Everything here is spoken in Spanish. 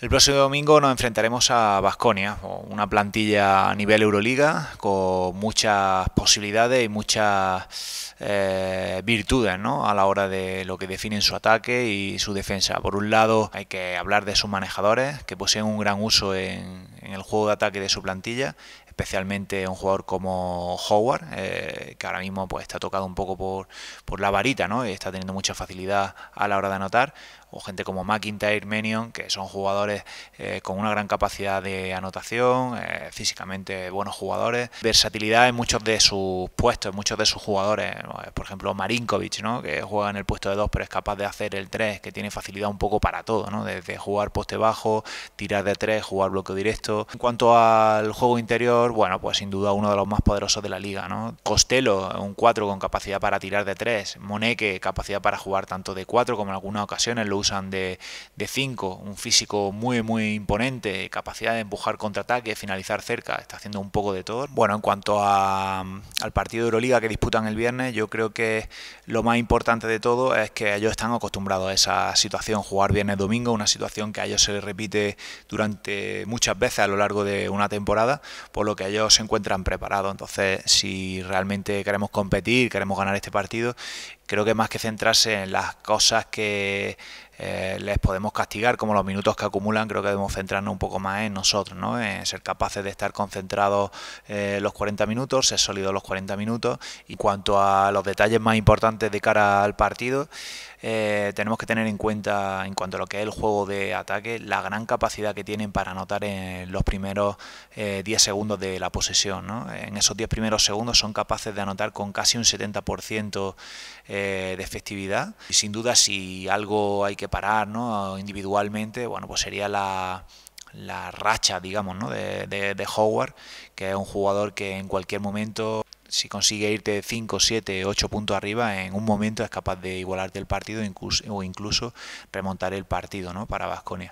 El próximo domingo nos enfrentaremos a Vasconia, una plantilla a nivel Euroliga con muchas posibilidades y muchas eh, virtudes a la hora de lo que definen su ataque y su defensa. Por un lado, hay que hablar de sus manejadores, que poseen un gran uso en, el juego de ataque de su plantilla, especialmente un jugador como Howard, eh, que ahora mismo pues, está tocado un poco por, por la varita ¿no? y está teniendo mucha facilidad a la hora de anotar o gente como McIntyre, Menion, que son jugadores eh, con una gran capacidad de anotación, eh, físicamente buenos jugadores, versatilidad en muchos de sus puestos, en muchos de sus jugadores, eh, por ejemplo Marinkovic, ¿no? que juega en el puesto de 2 pero es capaz de hacer el 3, que tiene facilidad un poco para todo, ¿no? desde jugar poste bajo, tirar de 3, jugar bloqueo directo. En cuanto al juego interior, bueno, pues sin duda uno de los más poderosos de la liga. ¿no? Costello, un 4 con capacidad para tirar de 3, ...Moneque, capacidad para jugar tanto de 4 como en algunas ocasiones, usan de 5, un físico muy, muy imponente, capacidad de empujar contraataque, finalizar cerca, está haciendo un poco de todo. Bueno, en cuanto al partido de Euroliga que disputan el viernes, yo creo que lo más importante de todo es que ellos están acostumbrados a esa situación, jugar viernes-domingo, una situación que a ellos se les repite durante muchas veces a lo largo de una temporada, por lo que ellos se encuentran preparados. Entonces, si realmente queremos competir, queremos ganar este partido, creo que más que centrarse en las cosas que eh, les podemos castigar, como los minutos que acumulan, creo que debemos centrarnos un poco más en nosotros, ¿no? en ser capaces de estar concentrados eh, los 40 minutos, ser sólidos los 40 minutos. Y cuanto a los detalles más importantes de cara al partido, eh, tenemos que tener en cuenta, en cuanto a lo que es el juego de ataque, la gran capacidad que tienen para anotar en los primeros 10 segundos de la posesión. En esos 10 primeros segundos son capaces de anotar con casi un 70% eh, de, efectividad. Y sin duda, si algo hay que parar ¿no? individualmente, bueno, pues sería la, la racha, digamos, ¿no? de, de, Howard, que es un jugador que en cualquier momento si consigue irte 5, 7, 8 puntos arriba, en un momento es capaz de igualarte el partido incluso, o incluso remontar el partido ¿no? para Vasconia.